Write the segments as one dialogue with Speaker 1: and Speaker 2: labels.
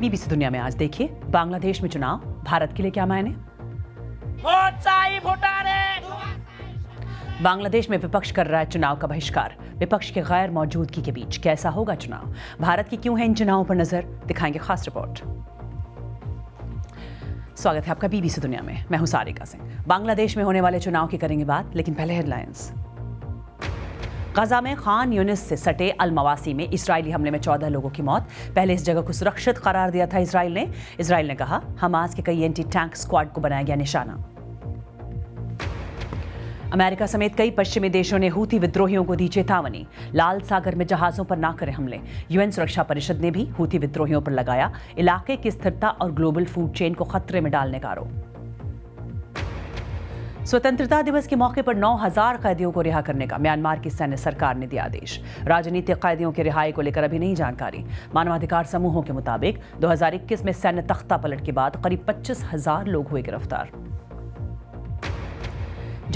Speaker 1: BBC दुनिया में आज देखिए बांग्लादेश में चुनाव भारत के लिए क्या मायने बांग्लादेश में विपक्ष कर रहा है चुनाव का बहिष्कार विपक्ष के गैर मौजूदगी के बीच कैसा होगा चुनाव भारत की क्यों है इन चुनावों पर नजर दिखाएंगे खास रिपोर्ट स्वागत है आपका बीबीसी दुनिया में मैं हूं सारिका सिंह बांग्लादेश में होने वाले चुनाव की करेंगे बात लेकिन पहले हेडलाइंस गजा में खान यूनिस से सटे अलमवासी में इसराइली हमले में चौदह लोगों की मौत पहले इस जगह को सुरक्षित करार दिया था इसराइल ने इसराइल ने कहा हमास के कई एंटी टैंक स्क्वाड को बनाया गया निशाना अमेरिका समेत कई पश्चिमी देशों ने हूती विद्रोहियों को दी चेतावनी लाल सागर में जहाज़ों पर ना करें हमले यूएन सुरक्षा परिषद ने भी हूती विद्रोहियों पर लगाया इलाके की स्थिरता और ग्लोबल फूड चेन को खतरे में डालने का आरोप स्वतंत्रता दिवस के मौके पर 9000 कैदियों को रिहा करने का म्यांमार की सैन्य सरकार ने दिया आदेश राजनीतिक कैदियों की रिहाई को लेकर अभी नहीं जानकारी मानवाधिकार समूहों के मुताबिक 2021 में सैन्य तख्ता पलट के बाद करीब पच्चीस हजार लोग हुए गिरफ्तार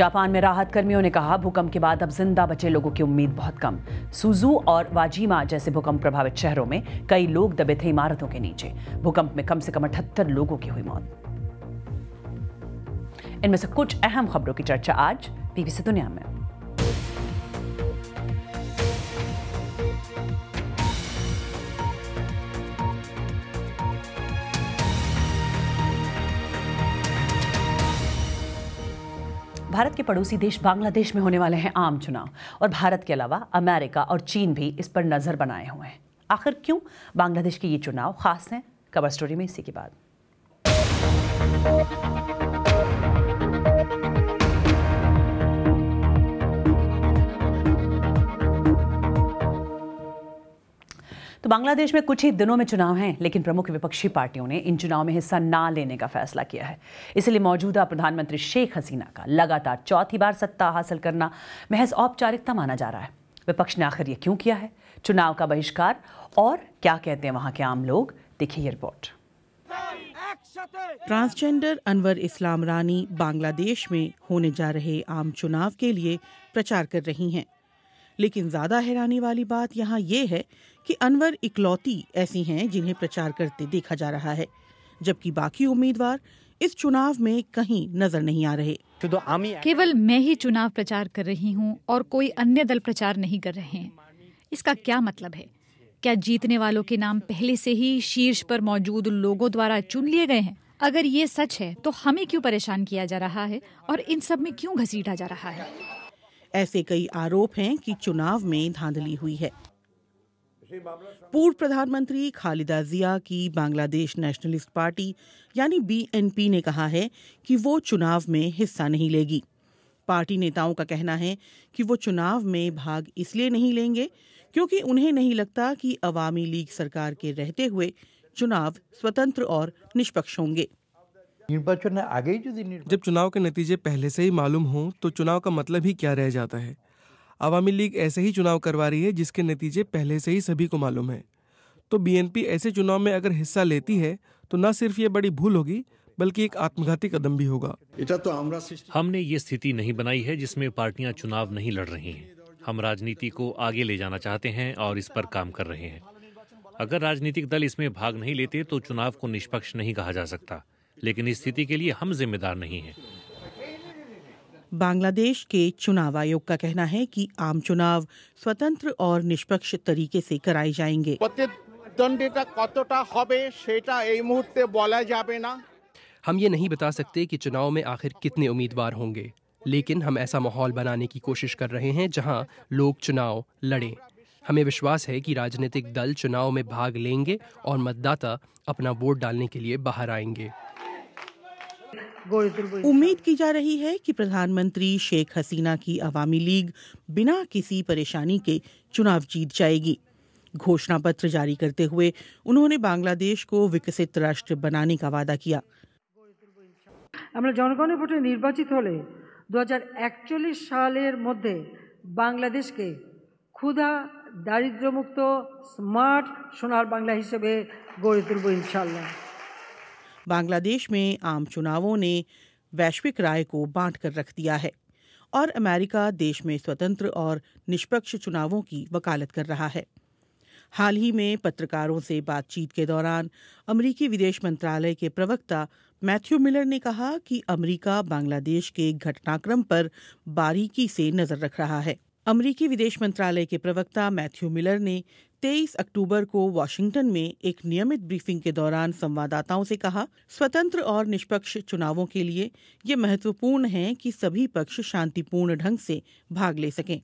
Speaker 1: जापान में राहत कर्मियों ने कहा भूकंप के बाद अब जिंदा बचे लोगों की उम्मीद बहुत कम सुजू और वाजीमा जैसे भूकंप प्रभावित शहरों में कई लोग दबे थे इमारतों के नीचे भूकंप में कम से कम अठहत्तर लोगों की हुई मौत इनमें से कुछ अहम खबरों की चर्चा आज बीबीसी दुनिया में भारत के पड़ोसी देश बांग्लादेश में होने वाले हैं आम चुनाव और भारत के अलावा अमेरिका और चीन भी इस पर नज़र बनाए हुए हैं आखिर क्यों बांग्लादेश के ये चुनाव खास हैं कवर स्टोरी में इसी की बात बांग्लादेश में कुछ ही दिनों में चुनाव हैं लेकिन प्रमुख विपक्षी पार्टियों ने इन चुनाव में हिस्सा ना लेने का फैसला किया है इसलिए मौजूदा प्रधानमंत्री शेख हसीना का लगातार चौथी बार सत्ता हासिल करना महज औपचारिकता माना जा रहा है विपक्ष ने आखिर ये क्यों किया है चुनाव का बहिष्कार और क्या कहते हैं वहाँ के आम लोग देखिए रिपोर्ट ट्रांसजेंडर अनवर इस्लाम रानी बांग्लादेश में होने जा
Speaker 2: रहे आम चुनाव के लिए प्रचार कर रही हैं लेकिन ज्यादा हैरानी वाली बात यहाँ ये है कि अनवर इकलौती ऐसी हैं जिन्हें प्रचार करते देखा जा रहा है जबकि बाकी उम्मीदवार इस चुनाव में कहीं नजर नहीं आ रहे तो केवल
Speaker 1: मैं ही चुनाव प्रचार कर रही हूँ और कोई अन्य दल प्रचार नहीं कर रहे हैं इसका क्या मतलब है क्या जीतने वालों के नाम पहले से ही शीर्ष पर मौजूद लोगों द्वारा चुन लिए गए हैं अगर ये सच है तो हमें क्यों परेशान किया जा रहा है और इन सब में क्यों घसीटा जा रहा है
Speaker 2: ऐसे कई आरोप हैं कि चुनाव में धांधली हुई है
Speaker 1: पूर्व
Speaker 2: प्रधानमंत्री खालिदा जिया की बांग्लादेश नेशनलिस्ट पार्टी यानी बीएनपी ने कहा है कि वो चुनाव में हिस्सा नहीं लेगी पार्टी नेताओं का कहना है कि वो चुनाव में भाग इसलिए नहीं लेंगे क्योंकि उन्हें नहीं लगता कि अवामी लीग सरकार के रहते हुए चुनाव स्वतंत्र और निष्पक्ष होंगे
Speaker 3: নির্বাচনের আগেই যদি जब चुनाव के नतीजे पहले से ही मालूम हों तो चुनाव का मतलब ही क्या रह जाता है आवामी लीग ऐसे ही चुनाव करवा रही है जिसके नतीजे पहले से ही सभी को मालूम है तो बीएनपी ऐसे चुनाव में अगर हिस्सा लेती है तो न सिर्फ ये बड़ी भूल होगी बल्कि एक आत्मघाती कदम भी होगा
Speaker 4: तो हमने ये स्थिति नहीं बनाई है जिसमें पार्टियां चुनाव नहीं लड़ रही हैं हम राजनीति को आगे ले जाना चाहते हैं और इस पर काम कर रहे हैं अगर राजनीतिक दल इसमें भाग नहीं लेते तो चुनाव को निष्पक्ष नहीं कहा जा सकता लेकिन स्थिति के लिए हम जिम्मेदार नहीं हैं
Speaker 2: बांग्लादेश के चुनाव आयोग का कहना है कि आम चुनाव स्वतंत्र और निष्पक्ष तरीके से कराए जाएंगे
Speaker 4: हम ये नहीं बता सकते कि चुनाव में आखिर कितने उम्मीदवार होंगे लेकिन हम ऐसा माहौल बनाने की कोशिश कर रहे हैं जहां लोग चुनाव लड़े हमें विश्वास है कि राजनीतिक दल चुनाव में भाग लेंगे और मतदाता अपना वोट डालने के लिए बाहर आएंगे उम्मीद
Speaker 2: की जा रही है कि प्रधानमंत्री शेख हसीना की अवामी लीग बिना किसी परेशानी के चुनाव जीत जाएगी घोषणा पत्र जारी करते हुए उन्होंने बांग्लादेश को विकसित राष्ट्र बनाने का वादा किया निर्वाचित জনগণের ভোটে নির্বাচিত হলে দু সালের মধ্যে বাংলাদেশকে ক্ষুধা দারিদ্র্যমুক্ত স্মার্ট সোনার বাংলা হিসেবে गढ़े तुलब ইনশাল্লাহ बांग्लादेश में आम चुनावों ने वैश्विक राय को बांट कर रख दिया है और अमेरिका देश में स्वतंत्र और निष्पक्ष चुनावों की वकालत कर रहा है हाल ही में पत्रकारों से बातचीत के दौरान अमरीकी विदेश मंत्रालय के प्रवक्ता मैथ्यू मिलर ने कहा कि अमरीका बांग्लादेश के घटनाक्रम पर बारीकी से नजर रख रहा है अमरीकी विदेश मंत्रालय के प्रवक्ता मैथ्यू मिलर ने 23 अक्टूबर को वाशिंगटन में एक नियमित ब्रीफिंग के दौरान संवाददाताओं से कहा स्वतंत्र और निष्पक्ष चुनावों के लिए ये महत्वपूर्ण है कि सभी पक्ष शांतिपूर्ण ढंग से भाग ले सकें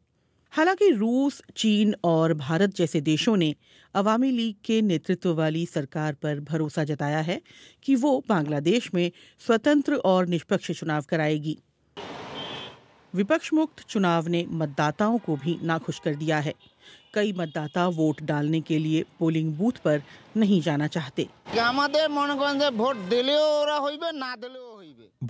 Speaker 2: हालांकि रूस चीन और भारत जैसे देशों ने अवामी लीग के नेतृत्व वाली सरकार पर भरोसा जताया है कि वो बांग्लादेश में स्वतंत्र और निष्पक्ष चुनाव कराएगी विपक्ष मुक्त चुनाव ने मतदाताओं को भी नाखुश कर दिया है कई मतदाता वोट डालने के लिए पोलिंग बूथ पर नहीं जाना चाहते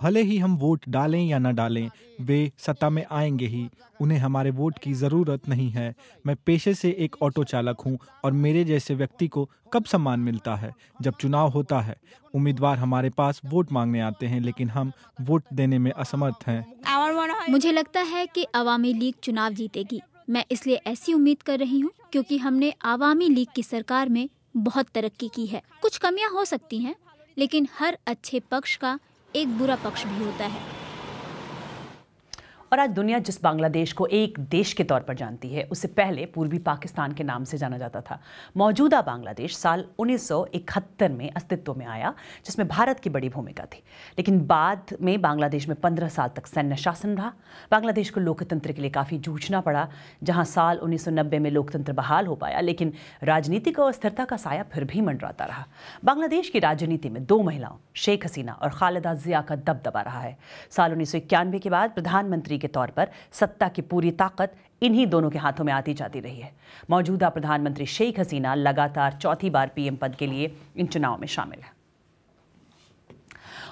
Speaker 2: भले ही हम वोट डालें या न डालें
Speaker 3: वे सत्ता में आएंगे ही उन्हें हमारे वोट की जरूरत नहीं है मैं पेशे से एक ऑटो चालक हूं और मेरे जैसे व्यक्ति को कब सम्मान मिलता है जब चुनाव होता है उम्मीदवार हमारे पास वोट मांगने आते हैं लेकिन हम वोट देने में असमर्थ हैं
Speaker 4: मुझे लगता है कि अवामी लीग चुनाव जीतेगी मैं इसलिए ऐसी उम्मीद कर रही हूँ क्योंकि हमने आवामी लीग की सरकार में बहुत तरक्की की है कुछ कमियाँ हो सकती हैं लेकिन हर अच्छे पक्ष का एक बुरा पक्ष भी होता है
Speaker 1: और आज दुनिया जिस बांग्लादेश को एक देश के तौर पर जानती है उससे पहले पूर्वी पाकिस्तान के नाम से जाना जाता था मौजूदा बांग्लादेश साल उन्नीस में अस्तित्व में आया जिसमें भारत की बड़ी भूमिका थी लेकिन बाद में बांग्लादेश में पंद्रह साल तक सैन्य शासन रहा बांग्लादेश को लोकतंत्र के लिए काफ़ी जूझना पड़ा जहाँ साल उन्नीस में लोकतंत्र बहाल हो पाया लेकिन राजनीतिक अस्थिरता का साया फिर भी मंडराता रहा बांग्लादेश की राजनीति में दो महिलाओं शेख हसीना और खालिदा जिया का दबदबा रहा है साल उन्नीस के बाद प्रधानमंत्री सहयोगी के तौर पर सत्ता की पूरी ताकत इन्हीं दोनों के हाथों में आती जाती रही है मौजूदा प्रधानमंत्री शेख हसीना लगातार चौथी बार पीएम पद के लिए इन चुनाव में शामिल है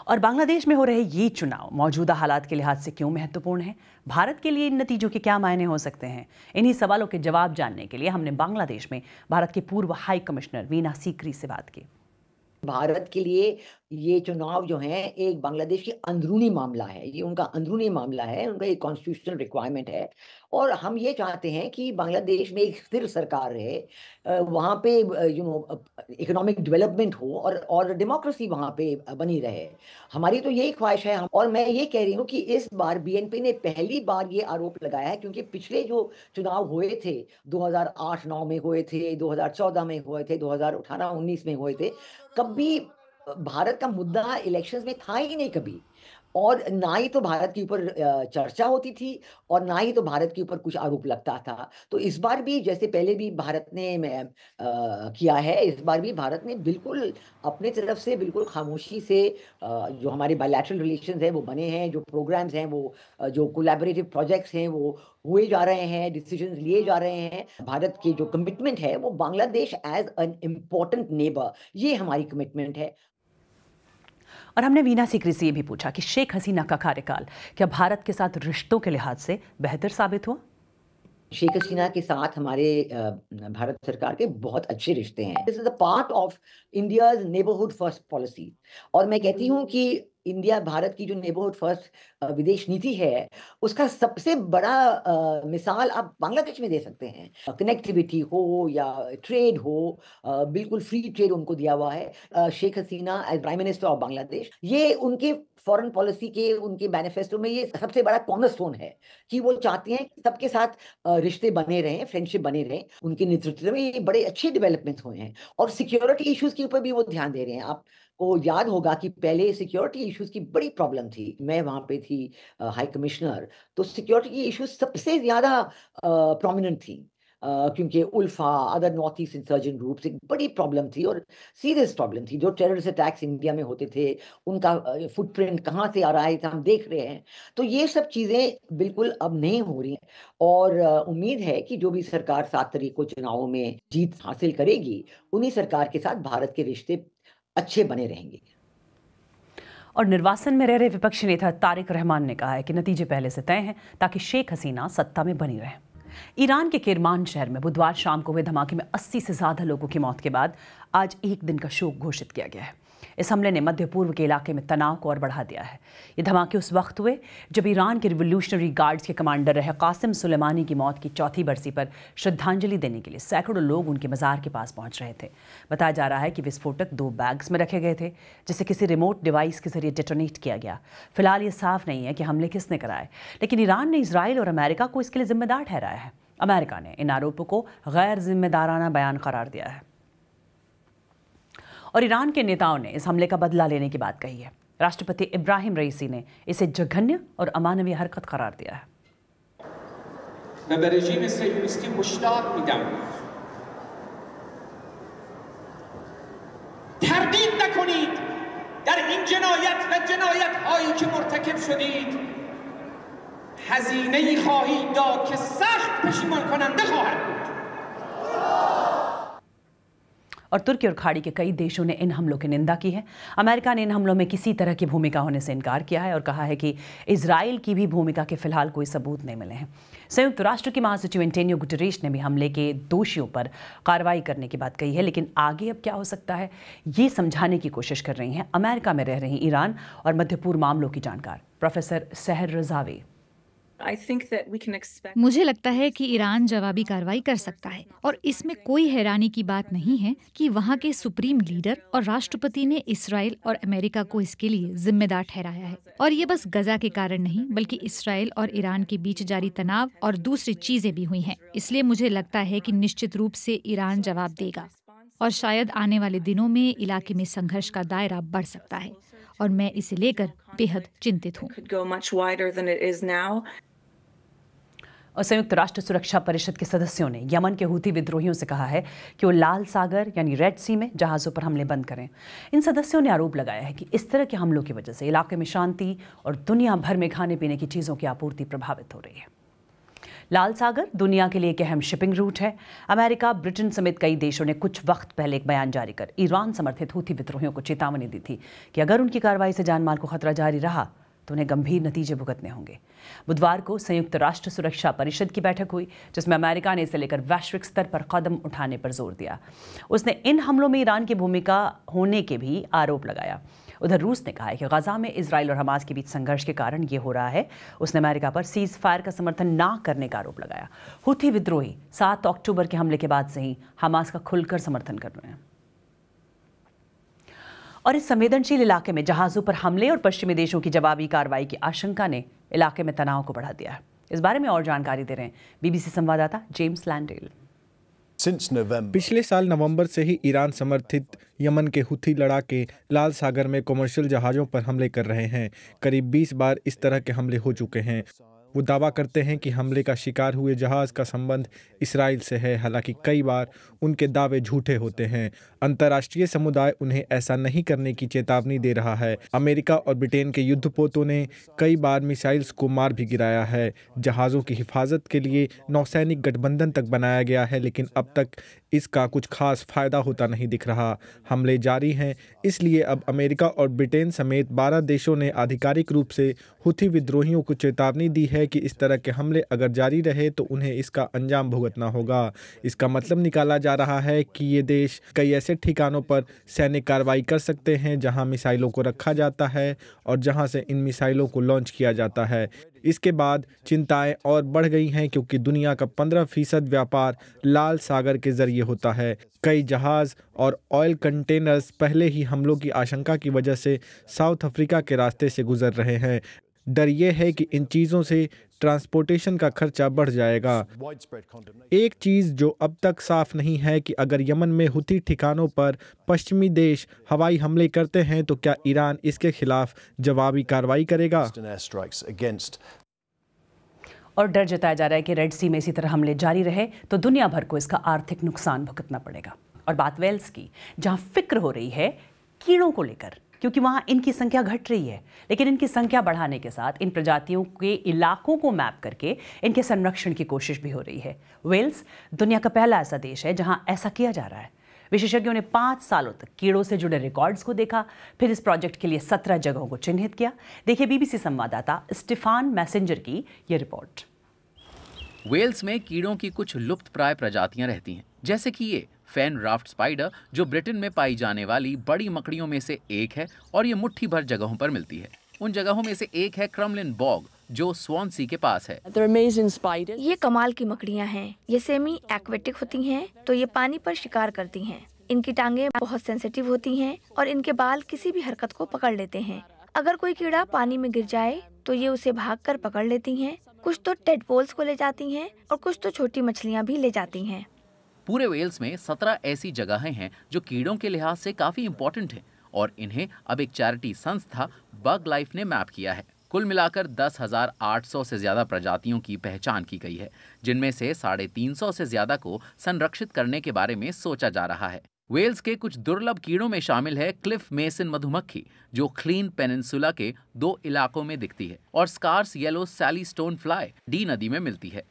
Speaker 1: और बांग्लादेश में हो रहे ये चुनाव मौजूदा हालात के लिहाज से क्यों महत्वपूर्ण है भारत के लिए इन नतीजों के क्या मायने हो सकते हैं इन्हीं सवालों के जवाब जानने के लिए हमने बांग्लादेश में भारत के पूर्व हाई कमिश्नर वीना सीकरी से बात की
Speaker 5: भारत के लिए ये चुनाव जो है एक बांग्लादेश की अंदरूनी मामला है ये उनका अंदरूनी मामला है उनका एक कॉन्स्टिट्यूशनल रिक्वायरमेंट है और हम ये चाहते हैं कि बांग्लादेश में एक स्थिर सरकार रहे वहाँ पे यू नो इकोनॉमिक डेवलपमेंट हो और और डेमोक्रेसी वहाँ पे बनी रहे हमारी तो यही ख्वाहिश है हम और मैं ये कह रही हूँ कि इस बार बीएनपी ने पहली बार ये आरोप लगाया है क्योंकि पिछले जो चुनाव हुए थे 2008-9 में हुए थे 2014 में हुए थे 2018-19 में हुए थे कभी भारत का मुद्दा इलेक्शंस में था ही नहीं कभी और ना ही तो भारत के ऊपर चर्चा होती थी और ना ही तो भारत के ऊपर कुछ आरोप लगता था तो इस बार भी जैसे पहले भी भारत ने आ, किया है इस बार भी भारत ने बिल्कुल अपने तरफ से बिल्कुल खामोशी से आ, जो हमारे बायलैटरल रिलेशन हैं वो बने हैं जो प्रोग्राम्स हैं वो जो कोलेबरेटिव प्रोजेक्ट्स हैं वो हुए जा रहे हैं डिसीजन लिए जा रहे हैं भारत के जो कमिटमेंट है वो Bangladesh as an important neighbour ये हमारी कमिटमेंट है
Speaker 1: और हमने वीना सिकरी से ये भी पूछा कि शेख हसीना का कार्यकाल क्या भारत के साथ रिश्तों
Speaker 5: के लिहाज से बेहतर साबित हुआ शेख हसीना के साथ हमारे भारत सरकार के बहुत अच्छे रिश्ते हैं this is a part of India's neighbourhood first policy और मैं कहती हूँ कि इंडिया भारत की जो नेबरहुड फर्स्ट विदेश नीति है उसका सबसे बड़ा आ, मिसाल आप बांग्लादेश में दे सकते हैं कनेक्टिविटी हो या ट्रेड हो आ, बिल्कुल फ्री ट्रेड उनको दिया हुआ है Sheikh Hasina as prime minister of Bangladesh ये उनके फॉरेन पॉलिसी के उनके मैनिफेस्टो में ये सबसे बड़ा कॉमर्स स्टोन है कि वो चाहते हैं कि सबके साथ रिश्ते बने रहें फ्रेंडशिप बने रहें उनके नेतृत्व में ये बड़े अच्छे डेवलपमेंट हुए हैं और सिक्योरिटी इश्यूज के ऊपर भी वो ध्यान दे रहे हैं आप को याद होगा कि पहले सिक्योरिटी इश्यूज की बड़ी प्रॉब्लम थी मैं वहाँ पे थी हाई कमिश्नर तो सिक्योरिटी इश्यूज इशूज सबसे ज़्यादा प्रोमिनेंट थी Uh, क्योंकि ULFA other north east insurgent groups एक बड़ी प्रॉब्लम थी और सीरियस प्रॉब्लम थी जो टेररिस्ट अटैक्स इंडिया में होते थे उनका फुटप्रिंट कहाँ से आ रहा है तो हम देख रहे हैं तो ये सब चीज़ें बिल्कुल अब नहीं हो रही हैं और उम्मीद है कि जो भी सरकार सात तरीक को चुनावों में जीत हासिल करेगी उन्हीं सरकार के साथ भारत के रिश्ते अच्छे बने रहेंगे
Speaker 1: और निर्वासन में रह रहे विपक्षी नेता तारिक रहमान ने कहा है कि नतीजे पहले से तय हैं ताकि शेख हसीना सत्ता में बनी रहे ईरान के किरमान शहर में बुधवार शाम को हुए धमाके में 80 से ज़्यादा लोगों की मौत के बाद आज एक दिन का शोक घोषित किया गया है इस हमले ने मध्य पूर्व के इलाके में तनाव को और बढ़ा दिया है ये धमाके उस वक्त हुए जब ईरान के रिवोल्यूशनरी गार्ड्स के कमांडर रहे कासिम सुलेमानी की मौत की चौथी बरसी पर श्रद्धांजलि देने के लिए सैकड़ों लोग उनके मज़ार के पास पहुंच रहे थे बताया जा रहा है कि विस्फोटक दो बैग्स में रखे गए थे जिसे किसी रिमोट डिवाइस के जरिए डेटोनेट किया गया फिलहाल ये साफ नहीं है कि हमले किसने कराए लेकिन ईरान ने इसराइल और अमेरिका को इसके लिए जिम्मेदार ठहराया है अमेरिका ने इन आरोपों को गैर जिम्मेदाराना बयान करार दिया है और ईरान के नेताओं ने इस हमले का बदला लेने की बात कही है राष्ट्रपति इब्राहिम रईसी ने इसे जघन्य और अमानवीय हरकत करार दिया है और तुर्की और खाड़ी के कई देशों ने इन हमलों की निंदा की है अमेरिका ने इन हमलों में किसी तरह की भूमिका होने से इनकार किया है और कहा है कि इसराइल की भी भूमिका के फिलहाल कोई सबूत नहीं मिले हैं संयुक्त राष्ट्र की महासचिव एंटेनियो गुटरेश ने भी हमले के दोषियों पर कार्रवाई करने की बात कही है लेकिन आगे अब क्या हो सकता है ये समझाने की कोशिश कर रही हैं अमेरिका में रह रही ईरान और मध्य पूर्व मामलों की जानकार प्रोफेसर सहर रजावी मुझे लगता है कि ईरान जवाबी कार्रवाई कर सकता है और इसमें कोई हैरानी की बात नहीं है कि वहाँ के सुप्रीम लीडर और राष्ट्रपति ने इसराइल और अमेरिका को इसके लिए जिम्मेदार ठहराया है और ये बस गजा के कारण नहीं बल्कि इसराइल और ईरान के बीच जारी तनाव और दूसरी चीजें भी हुई हैं इसलिए मुझे लगता है कि निश्चित रूप से ईरान जवाब देगा और शायद आने वाले दिनों में इलाके में संघर्ष का दायरा बढ़ सकता है और मैं इसे लेकर बेहद चिंतित हूँ और संयुक्त राष्ट्र सुरक्षा परिषद के सदस्यों ने यमन के हूती विद्रोहियों से कहा है कि वो लाल सागर यानी रेड सी में जहाज़ों पर हमले बंद करें इन सदस्यों ने आरोप लगाया है कि इस तरह के हमलों की वजह से इलाके में शांति और दुनिया भर में खाने पीने की चीज़ों की आपूर्ति प्रभावित हो रही है लाल सागर दुनिया के लिए एक अहम शिपिंग रूट है अमेरिका ब्रिटेन समेत कई देशों ने कुछ वक्त पहले एक बयान जारी कर ईरान समर्थित हूथी विद्रोहियों को चेतावनी दी थी कि अगर उनकी कार्रवाई से जानमाल को खतरा जारी रहा तो उन्हें गंभीर नतीजे भुगतने होंगे बुधवार को संयुक्त राष्ट्र सुरक्षा परिषद की बैठक हुई जिसमें अमेरिका ने इसे लेकर वैश्विक स्तर पर कदम उठाने पर जोर दिया उसने इन हमलों में ईरान की भूमिका होने के भी आरोप लगाया उधर रूस ने कहा है कि गजा में इसराइल और हमास के बीच संघर्ष के कारण ये हो रहा है उसने अमेरिका पर सीज फायर का समर्थन ना करने का आरोप लगाया हुथी विद्रोही सात अक्टूबर के हमले के बाद से ही हमास का खुलकर समर्थन कर रहे हैं और इस संवेदनशील इलाके में जहाज़ों पर हमले और पश्चिमी देशों की जवाबी कार्रवाई की आशंका ने इलाके में तनाव को बढ़ा दिया है इस बारे में और जानकारी दे रहे हैं बीबीसी संवाददाता जेम्स लैंडेल
Speaker 3: पिछले साल नवंबर से ही ईरान समर्थित यमन के हुथी लड़ाके लाल सागर में कमर्शियल जहाज़ों पर हमले कर रहे हैं करीब 20 बार इस तरह के हमले हो चुके हैं वो दावा करते हैं कि हमले का शिकार हुए जहाज़ का संबंध इसराइल से है हालांकि कई बार उनके दावे झूठे होते हैं अंतर्राष्ट्रीय समुदाय उन्हें ऐसा नहीं करने की चेतावनी दे रहा है अमेरिका और ब्रिटेन के युद्धपोतों ने कई बार मिसाइल्स को मार भी गिराया है जहाज़ों की हिफाजत के लिए नौसैनिक गठबंधन तक बनाया गया है लेकिन अब तक इसका कुछ खास फायदा होता नहीं दिख रहा हमले जारी हैं इसलिए अब अमेरिका और ब्रिटेन समेत 12 देशों ने आधिकारिक रूप से हुथी विद्रोहियों को चेतावनी दी है कि इस तरह के हमले अगर जारी रहे तो उन्हें इसका अंजाम भुगतना होगा इसका मतलब निकाला जा रहा है कि ये देश कई ऐसे ठिकानों पर सैनिक कार्रवाई कर सकते हैं जहाँ मिसाइलों को रखा जाता है और जहाँ से इन मिसाइलों को लॉन्च किया जाता है इसके बाद चिंताएं और बढ़ गई हैं क्योंकि दुनिया का पंद्रह फीसद व्यापार लाल सागर के जरिए होता है कई जहाज और ऑयल कंटेनर्स पहले ही हमलों की आशंका की वजह से साउथ अफ्रीका के रास्ते से गुजर रहे हैं डर यह है कि इन चीज़ों से ट्रांसपोर्टेशन का खर्चा बढ़ जाएगा एक चीज़ जो अब तक साफ नहीं है कि अगर यमन में हुती ठिकानों पर पश्चिमी देश हवाई हमले करते हैं तो क्या ईरान इसके खिलाफ जवाबी कार्रवाई करेगा
Speaker 1: और डर जताया जा रहा है कि रेड सी में इसी तरह हमले जारी रहे तो दुनिया भर को इसका आर्थिक नुकसान भुगतना पड़ेगा और बात वेल्स की जहां फिक्र हो रही है कीड़ों को लेकर क्योंकि वहाँ इनकी संख्या घट रही है लेकिन इनकी संख्या बढ़ाने के साथ इन प्रजातियों के इलाकों को मैप करके इनके संरक्षण की कोशिश भी हो रही है वेल्स दुनिया का पहला ऐसा देश है जहाँ ऐसा किया जा रहा है विशेषज्ञों ने पाँच सालों तक कीड़ों से जुड़े रिकॉर्ड्स को देखा फिर इस प्रोजेक्ट के लिए सत्रह जगहों को चिन्हित किया देखिए बीबीसी संवाददाता स्टीफान मैसेंजर की ये रिपोर्ट
Speaker 4: वेल्स में कीड़ों की कुछ लुप्त प्राय प्रजातियां रहती हैं जैसे कि ये फैन राफ्ट स्पाइडर जो ब्रिटेन में पाई जाने वाली बड़ी मकड़ियों में से एक है और ये मुट्ठी भर जगहों पर मिलती है उन जगहों में से एक है क्रमलिन बॉग जो स्वानसी के पास
Speaker 5: है ये कमाल की मकड़ियाँ हैं ये सेमी एक्वेटिक होती हैं तो ये पानी पर शिकार करती हैं इनकी टांगे बहुत सेंसिटिव होती हैं और इनके बाल किसी भी हरकत को पकड़ लेते हैं अगर कोई कीड़ा पानी में गिर जाए तो ये उसे भाग कर पकड़ लेती हैं कुछ तो टेडपोल्स को ले जाती हैं और कुछ तो छोटी मछलियाँ भी ले जाती हैं
Speaker 4: पूरे वेल्स में सत्रह ऐसी जगहें हैं जो कीड़ों के लिहाज से काफ़ी इंपॉर्टेंट हैं और इन्हें अब एक चैरिटी संस्था बग लाइफ ने मैप किया है कुल मिलाकर 10,800 से ज़्यादा प्रजातियों की पहचान की गई है जिनमें से साढ़े तीन से ज़्यादा को संरक्षित करने के बारे में सोचा जा रहा है वेल्स के कुछ दुर्लभ कीड़ों में शामिल है क्लिफ मेसन मधुमक्खी जो क्लीन पेनिनसुला के दो इलाकों में दिखती है और scarce yellow sally stone fly Dee नदी में मिलती है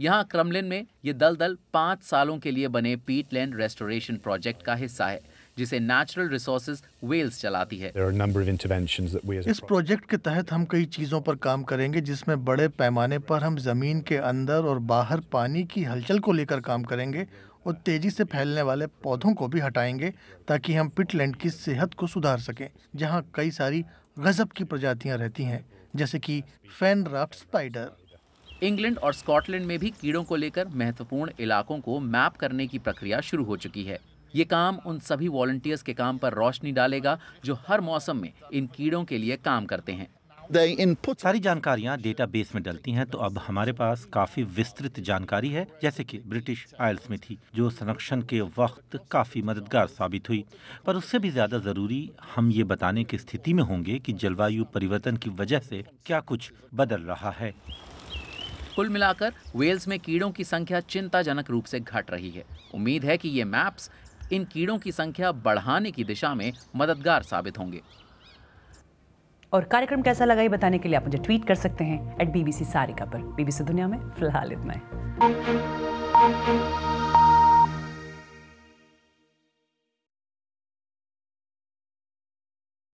Speaker 4: यहाँ क्रमलिन में ये दल दल पाँच सालों के लिए बने पीटलैंड रेस्टोरेशन प्रोजेक्ट का हिस्सा है जिसे नेचुरल रिसोर्सेज वेल्स चलाती है
Speaker 3: इस प्रोजेक्ट के तहत हम कई चीज़ों पर काम करेंगे जिसमें बड़े पैमाने पर हम ज़मीन के अंदर और बाहर पानी की हलचल को लेकर काम करेंगे और तेज़ी से फैलने वाले पौधों को भी हटाएंगे ताकि हम पिटलैंड की सेहत को सुधार सकें जहाँ कई सारी गज़ब की प्रजातियाँ रहती हैं जैसे कि फैन राफ्ट स्पाइडर
Speaker 4: इंग्लैंड और स्कॉटलैंड में भी कीड़ों को लेकर महत्वपूर्ण इलाकों को मैप करने की प्रक्रिया शुरू हो चुकी है ये काम उन सभी वॉल्टियर्स के काम पर रोशनी डालेगा जो हर मौसम में इन कीड़ों के लिए काम करते हैं इनपुट सारी जानकारियां बेस में
Speaker 3: डलती हैं तो अब हमारे पास काफी विस्तृत जानकारी है जैसे कि ब्रिटिश आयल्स में थी जो संरक्षण के वक्त काफी मददगार साबित हुई पर उससे भी ज्यादा जरूरी हम ये
Speaker 4: बताने की स्थिति में होंगे कि जलवायु परिवर्तन की वजह से क्या कुछ बदल रहा है कुल मिलाकर वेल्स में कीड़ों की संख्या चिंताजनक रूप से घट रही है उम्मीद है कि ये मैप्स इन कीड़ों की संख्या बढ़ाने की दिशा में मददगार साबित होंगे
Speaker 1: और कार्यक्रम कैसा लगा ये बताने के लिए आप मुझे ट्वीट कर सकते हैं एट बीबीसी सारिका पर बीबीसी दुनिया में फिलहाल इतना
Speaker 2: है